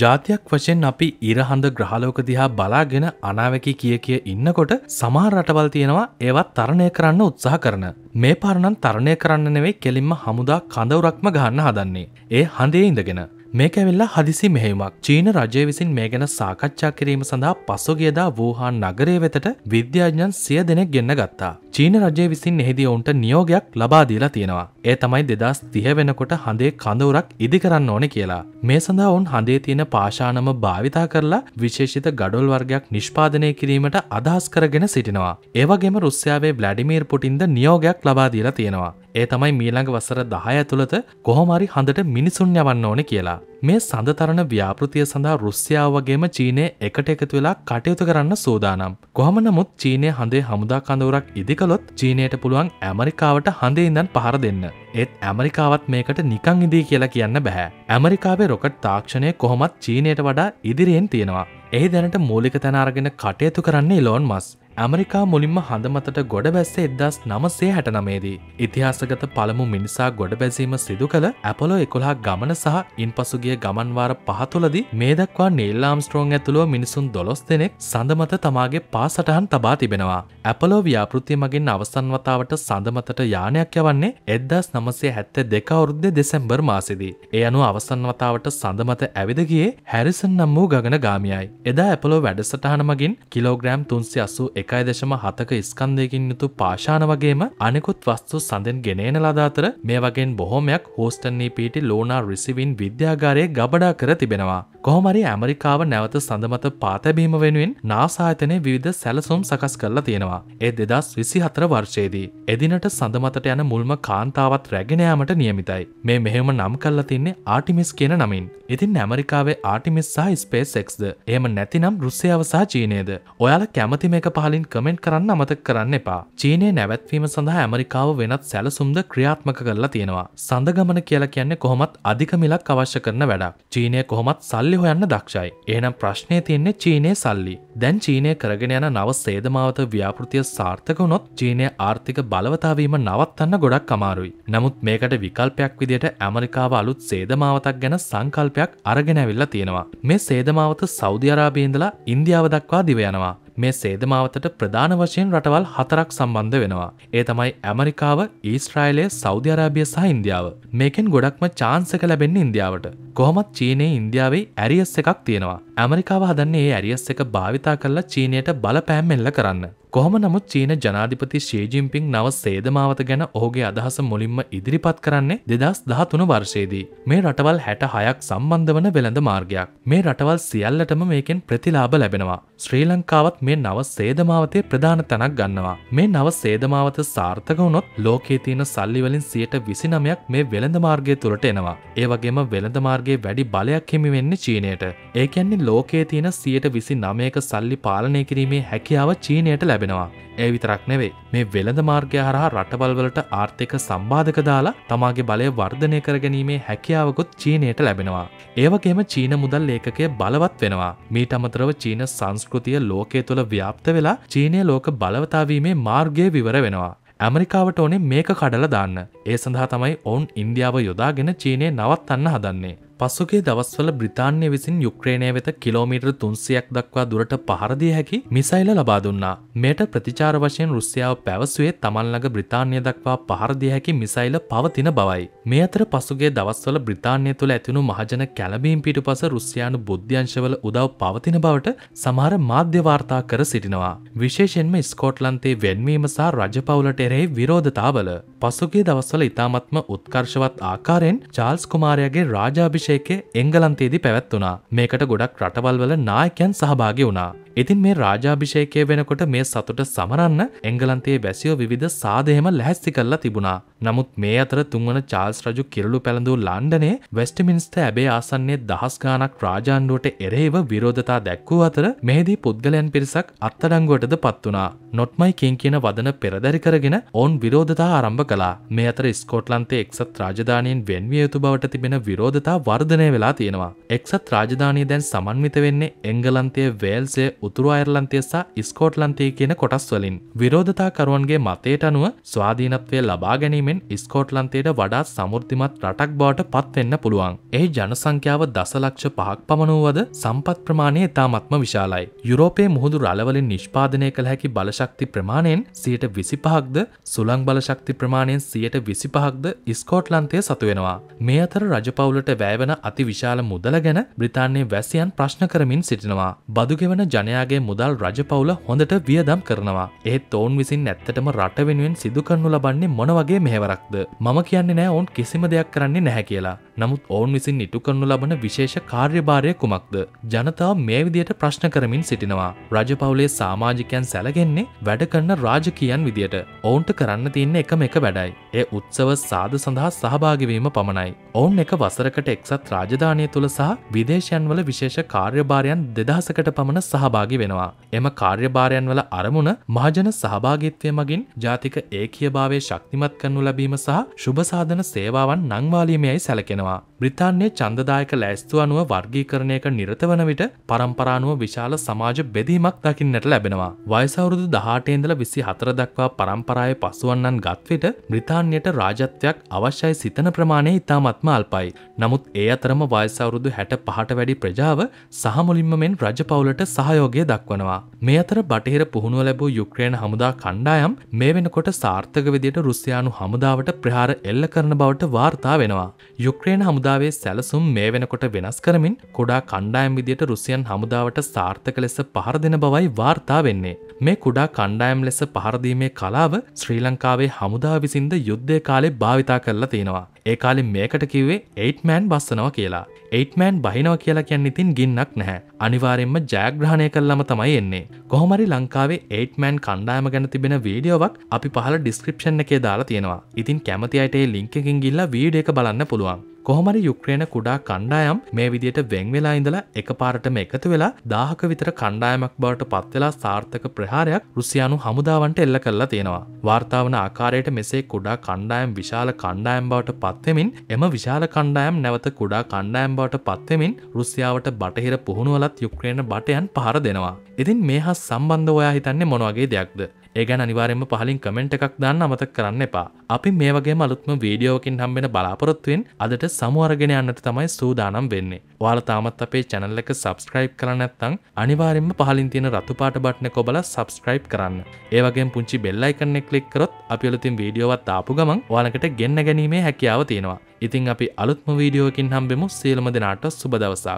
ජාතියක් වශයෙන් අපි ඉරහඳ ග්‍රහලෝක දිහා බලාගෙන අනාවැකි කිය කිය ඉන්නකොට සමහර රටවල් තියෙනවා ඒවත් තරණය කරන්න උත්සාහ කරන. මේ පාරණන් තරණය කරන්න නෙවෙයි කෙලින්ම හමුදා කඳවරක්ම ගහන්න හදන්නේ. ඒ හඳේ ඉඳගෙන. මේක ඇවෙල්ලා හදිසි මෙහෙමක් චීන රජය විසින් මේ ගැන සාකච්ඡා කිරීම සඳහා පසුගියදා වූහාන් නගරය වෙතට විද්‍යාඥන් සිය දෙනෙක් ගෙන්න්න ගත්තා. චීන රජය විසින් එහිදී ඔවුන්ට නියෝගයක් ලබාදීලා තියෙනවා. ඒ තමයි දෙදස් තිහ වෙනකොට හඳේ කඳවුරක් ඉදි කරන්න ඕන කියලා. මේ සඳහා ඔවුන් හඳේ තියෙන පාශානම භාවිතා කරලා විශේෂිත ගඩොල් වර්ගයක් නිෂ්පාදනය කිරීමට අදහස් කරගෙන සිටිනවා. ඒවගේම රුස්යාවේ බ්ලඩිමීර් පුටින්ද නියෝගයක් ලබාදීලා තියෙනවා. ඒ තමයි මීළඟ වසර දහය ඇතුළත කොහොමරි හඳට මිනිසුන් යවන්න ඕන කියලා. මේ සඳතරණ ව්‍යාපෘතිය සඳහා රුස්්‍යාව වගේම චීනය එකට එකතු වෙලා කටයුතු කරන්න සූදානම්. කොහම නමුත් චීනය හඳේ හමුදා කඳවරක් ඉදිකලොත් චීනයට පුළුවන් ඇමරිකාවට හඳේ ඉඳන් පහර දෙන්න. ඒත් ඇමරිකාවත් මේකට නිකං ඉදී කියලා කියන්න බැහැ. ඇමරිකාවේ රොකට් තාක්ෂණය කොහොමත් චීනයට වඩා ඉදිරියෙන් තියෙනවා. ඒ දැනට මූලික තැනාරගෙන කටයුතු කරන්නේ ලෝන් මස් ඇමරිකා මුලින්ම හඳමතට ගොඩ බැස්ස එදස් නමසේ හැට නමේදී. ඉතිහාසගත පළමු මිනිසා ගොඩ බැසීම සිදු කළ ඇපලෝ එකොළහා ගමන සහ ඉන් පසුගේ ගමන්වාර පහතුලදි මේ දක්වා නිල්ලාම් ස්ට්‍රෝන් ඇතුළුව මිනිසුන් දොස් දෙනෙක් සඳමත තමාගේ පාසටහන් තබා තිබෙනවා. ඇපලෝ ව්‍යාපෘතිය මගින් අවසන්වතාවට සඳමතට යානයක් යවන්නේ එදදස් නමසේ හැත්ත දෙකවුරුද්ධ දෙසැම්බර් මාසිදී. එය අනු අවසන්වතාවට සඳමත ඇවිදගේ හැරිසන් නම් වූ ගගන ගාමියයි. එදා ඇපලෝ වැඩසටහන මගින් කිලෝග්‍රෑම් තුන්සි අසු එක එකයි දශම හතක ස්කන්දයකින් යුතු පාශාන වගේම අනෙකුත් වස්තු සඳෙන් ගෙනන ලදාතර මේ වගේ බොහොමයක් හෝස්ටන්නේ පිටි ලෝනා රිසිවින් විද්‍යාගාරය ගබඩා කර තිබෙනවා කොහොමරි ඇමරිකාව නැවත සඳමත පාතැබීම වෙනුවෙන් නාසාහිතනය විවිධ සැලසුම් සකස් කරලා තියෙනවා. ඒ දෙදස් විසි හතර වර්ෂයේදී. එදිනට සඳමතට යන මුල්ම කාන්තාවත් රැගෙනයාමට නියමිතයි. මේ මෙහෙම නම් කල්ලා තින්නේ ආටිමිස් කියන නමින්. ඉතින් ඇමරිකාවේ ආටිමිස් සහ ස්පේස් එක්ද. එහම නැතිනම් රුස්සයාව සහ චීනයද. ඔයාල කැමති මේක පහලින් කමෙන්ට් කරන්න අමතක කරන්න එපා. චීනය නැවැත්වීම සඳහා ඇමරිකාව වෙනත් සැලසුම්ද ක්‍රියාත්මක කරලා තියෙනවා. සඳගමන කියලා කියන්නේ කොහොමත් අධිකමිලක් අවශ්‍ය කරන වැඩක්. චීනය කොහොමත් සල්ලි සල්ලි හොයන්න දක්ෂයි. ඒනම් ප්‍රශ්නය තියෙන්නේ චීනය සල්ලි. දැන් චීනය කරගෙන යන නව සේදමාවත ව්‍යාපෘතිය සාර්ථක වුණොත් චීනය ආර්ථික බලවතාවීම නවත්තන්න ගොඩක් අමාරුයි. නමුත් මේකට විකල්පයක් විදියට ඇමරිකාව අලුත් සේදමාවතක් ගැන සංකල්පයක් අරගෙනැවිල්ලා තියෙනවා. මේ සේදමාවත සෞධ අරාබීන්දලා ඉන්දියාව දක්වා දිවයනවා. මේ සේදමාවතට ප්‍රධාන වශයෙන් රටවල් හතරක් සම්බන්ධ වෙනවා. ඒ තමයි ඇමරිකාව ඊස්ට්‍රයිලය සෞධ අරාබිය සහ ඉන්දියාව. මේකෙන් ගොඩක්ම චාන්සක ලැබෙන්නේ ඉන්දියාවට. කොහොමත් චීනයේ ඉන්දියාවේ ඇරියස් එකක් තියෙනවා. ඇමරිකාව හදන්නේ ඒ ඇරියස් එක භාවිතා කරලා චීනයට බලපෑම් එල්ල කරන්න. කොහොම නමුත් චීන ජනාධිපති ශේජිම්පිං නව සේදමාවත ගැන ඔහුගේ අදහස මුලින්ම ඉදිරිපත් කරන්නේ දෙදස් දහතුන වර්ෂයේදී. මේ රටවල් හැට හයක් සම්බන්ධ වන වෙළඳ මාර්ගයක්. මේ රටවල් සියල්ලටම මේකෙන් ප්‍රතිලාබ ලැබෙනවා. ශ්‍රී ලංකාවත් මේ නව සේදමාවතේ ප්‍රධාන තැනක් ගන්නවා. මේ නව සේදමාවත සාර්ථක වුණොත් ලෝකේ තියෙන සල්ලිවලින් සියට විසිනමයක් මේ වෙළඳ මාර්ගය තුළට එනවා. ඒවගේම වෙළඳ මාර්ගයේ වැඩි බලයක් හිමිවෙන්නේ චීනයට. ඒකැන්නේ ලෝකේ තියෙන සියට විසි නමයක සල්ලි පාලනය කිරීමේ හැකියාව චීනයට ලැබ ලැබෙනවා. ඒ විතරක් නෙවෙයි මේ වෙළඳ මාර්ගය හරහා රටවල්වලට ආර්ථික සම්බාධක දාලා තමාගේ බලය වර්ධනය කරගැනීමේ හැකියාවකුත් චීනයට ලැබෙනවා. ඒවගේම චීන මුදල් ලේකය බලවත් වෙනවා. මීට අමතරව චීන සංස්කෘතිය ලෝකය තුළ ව්‍යාප්ත වෙලා චීනය ලෝක බලවතාවීමේ මාර්ගය විවර වෙනවා. ඇමරිකාවට ඕනේ මේක කඩල දාන්න. ඒ සඳහා තමයි ඔවුන් ඉන්දියාව යොදාගෙන චීනය නවත් අන්න හදන්නේ. පසුගේ දවස්වල බ්‍රතාන්‍ය විසින් යුක්්‍රේණය වෙත කිලෝමීටර් තුන්සියක් දක්වා දුරට පහරදිය හැකි මිසයිල ලබා දුන්නා. මෙයට ප්‍රතිචාර වශයෙන් රුස්යාව පැවසුවේ තමන්ලඟ බ්‍රතාන්‍ය දක්වා පහරදිය හැකි මිසයිල පවතින බවයි. මේ අතර පසුගේ දවස්වල බ්‍රතාන්‍ය තුළ ඇතිුණු මහජන කැලබීම් පිටු පස රුස්යානු බුද්ධ්‍යංශවල උදව් පවතින බවට සමහර මාධ්‍යවාර්තා කර සිටිනවා. විශේෂෙන්ම ස්කෝට්ලන්තේ වෙන්වීම සහ රජපවුලට එරෙහි විරෝධතාවල. පසුගේ දවස්වල ඉතාමත්ම උත්කර්ශවත් ආකාරයෙන් චාල්ස් කුමාරයාගේ රාජාභිෂ අභිෂේකය එංගලන්තයේදි පැවැත්වනා මේකට ගොඩක් රටවල්වල නායකයන් සහභාගි වුණා ඉතින් මේ රාජාභිෂේකය වෙනකොට මේ සතුට සමරන්න එංගලන්තයේ වැසියෝ විධ සාධයම ලැහැස්ති කල්ලා තිබුණා නමුත් මේ අතර තුන්වන චාල්ස් රජු කිරලු පැළඳූ ලන්ඩනේ වෙස්ටමින්ස්ත ඇබේ ආසන්නේ දහස්ගානක් රාජාණ්ඩුවට එරෙහිව විරෝධතා දැක්වූ අතර මෙහිදී පුද්ගලයන් පිරිසක් අත්තඩංගුවටද පත්වනා නොට්මයි කින් කියන වදන පෙරදැරි කරගෙන ඔවුන් විරෝධතා ආරම්භ කලා මේ අතර ස්කොට්ලන්තේ එක්සත් රාජධානයෙන් වෙන්විය යුතු බවට තිබෙන විරෝධතා වර්ධනය වෙලා තියෙනවා. එක්සත් රාජධානය දැන් සමන්විත වෙන්නේ එංගලන්තය වේල්සේ උතුරු අයර්ලන්තය සහ ස්කෝට්ලන්තය කියන කොටස් වලින්. විරෝධතාකරුවන්ගේ මතයට අනුව ස්වාධීනත්වය ලබා ගැනීමෙන් ස්කෝට්ලන්තයට වඩා සමෘද්ධිමත් රටක් බවට පත්වෙන්න පුළුවන්. එහි ජනසංඛ්‍යාව දසලක්ෂ පහක් පමණුවද සම්පත් ප්‍රමාණය ඉතාමත්ම විශාලයි. යුරෝපයේ මුහුදු රලවලින් නිෂ්පාදනය කළ හැකි බලශක්ති ප්‍රමාණයෙන් සියට විසිපහක්ද සුළං බලශක්ති ප්‍රමාණයෙන් සියට විසිපහක්ද ස්කෝට්ලන්තය සතුවෙනවා. මේ අතර රජපවුලට වැෑවන අති විශාල මුදල ගැන බ්‍රතාන්නේ වැසියන් ප්‍රශ්න කරමින් සිටිනවා. බදුගෙවන ජන ධනයාගේ මුදල් රජපවුල හොඳට වියදම් කරනවා ඒත් ඔවුන් විසින් ඇත්තටම රට වෙනුවෙන් සිදු කරනු ලබන්නේ මොනවගේ මෙහෙවරක්ද මම කියන්නේ නෑ ඔවුන් කිසිම දෙයක් කරන්නේ නැහැ කියලා නමුත් ඔවුන් විසින් ඉටු කරනු ලබන විශේෂ කාර්යභාරය කුමක්ද ජනතාව මේ විදියට ප්‍රශ්න කරමින් සිටිනවා රජපවුලේ සාමාජිකයන් සැලගෙන්නේ වැඩ කරන රාජකීයන් විදියට ඔවුන්ට කරන්න තියන්න එකම එක වැඩයි ඒ උත්සව සාධ සඳහා සහභාගවීම පමණයි ඔවුන් එක වසරකට එක්සත් රාජධානය තුළ සහ විදේශයන්වල විශේෂ කාර්යභාරයන් දෙදහසකට පමණ සහභා සහභාගි වෙනවා. එම කාර්යභාරයන් වල අරමුණ මහජන සහභාගිත්වය මගින් ජාතික ඒකියභාවේ ශක්තිමත් කරනු ලැබීම සහ ශුභසාධන සේවාවන් නංවාලීමයයි සැලකෙනවා. බ්‍රිතාන්‍ය චන්දදායක ලෑස්තු අනුව වර්ගීකරණයක නිරත වන විට පරම්පරානුව විශාල සමාජ බෙදීමක් දකින්නට ලැබෙනවා. වයසවුරුදු දහටේන්දල විසි හතර දක්වා පරම්පරාය පසුවන්නන් ගත්විට බ්‍රිතාන්යට රාජත්වයක් අවශ්‍යයි සිතන ප්‍රමාණය ඉතාමත්ම අල්පයි. නමුත් ඒ අතරම වයසවුරුදු හැට පහට වැඩි ප්‍රජාව සහමුලින්ම මෙන් රජපවුලට සහයෝගය දක්වනවා. මේ අතර බටහිර පුහුණුව ලැබූ යුක්්‍රේණ හමුදා කණ්ඩායම් මේ වෙනකොට සාර්ථක විදියට රුසියානු හමුදාවට ප්‍රහාර එල්ල කරන බවට වාර්තා වෙනවා. යුක්්‍රේණ හමුදා හමුදාවේ සැලසුම් මේ වෙනකොට වෙනස් කරමින් කොඩා කණ්ඩායම් විදියට රුසියන් හමුදාවට සාර්ථක ලෙස පහර දෙන බවයි වාර්තා වෙන්නේ. මේ කුඩා කණ්ඩායම් ලෙස පහරදීමේ කලාව ශ්‍රී ලංකාවේ හමුදා විසින්ද යුද්ධය කාලෙ භාවිතා කරලා තියෙනවා. ඒ කාලෙ මේකට කිව්වේ ඒට්මෑන් බස්සනවා කියලා. ඒට්මෑන් බහිනව කියලා කියන්න ඉතින් ගින්නක් නැහැ. අනිවාරෙන්ම ජයග්‍රහණය කල්ලම තමයි එන්නේ. කොහොමරි ලංකාවේ ඒට්මෑන් කණ්ඩායම ගැන තිබෙන වීඩියෝවක් අපි පහල ඩිස්ක්‍රපෂන් එකේ දාලා තියෙනවා. ඉතින් කැමති අයටේ ලිංකකින් ගිල්ලා වීඩියක බලන්න පුළුවන්. කොහොමරි යුක්්‍රේන කුඩා කණ්ඩායම් මේ විදියට වෙංවෙලා ඉඳලා එක පාරටම එකතු වෙලා දාහක විතර කණ්ඩායමක් බවට පත්වෙලා සාර්ථක ප්‍රහාරයක් රුසියානු හමුදාවන්ට එල්ල කරලා තියෙනවා. වාර්තාාවන ආකාරයට මෙසේ කුඩා කණ්ඩායම් විශාල කණ්ඩායම් බවට පත්වෙමින් එම විශාල කණ්ඩායම් නැවත කුඩා කණ්ඩායම් බවට පත්වෙමින් රුසියාවට බටහිර පුහුණුවලත් යුක්්‍රේන බටයන් පහර දෙනවා. ඉතින් මේ හා සම්බන්ධ ඔයා හිතන්නේ මොනවගේ දෙයක්ද ඒ ගැන අනිවාරෙන්ම පහලින් කමෙන්ට් එකක් දාන්න අමත කරන්න එපා අපි මේ වගේ අලුත්ම වීඩියෝකින් හම්බෙන බලාපොරොත්තුවෙන් අදට සමුවර්ගෙන යන්නට තමයි සූදානම් වෙන්නේ ඔයාලා තාමත් අපේ channel එක subscribe කරලා නැත්නම් අනිවාරෙන්ම පහලින් තියෙන රතු පාට බටන කොබලා subscribe කරන්න ඒ වගේම පුංචි bell icon එක click කරොත් අපි අලුතින් වීඩියෝවත් ආපු ගමන් ඔයාලකට ගෙන්න ගැනීමේ හැකියාව තියෙනවා ඉතින් අපි අලුත්ම වීඩියෝකින් හම්බෙමු සියලුම දෙනාට සුබ දවසක්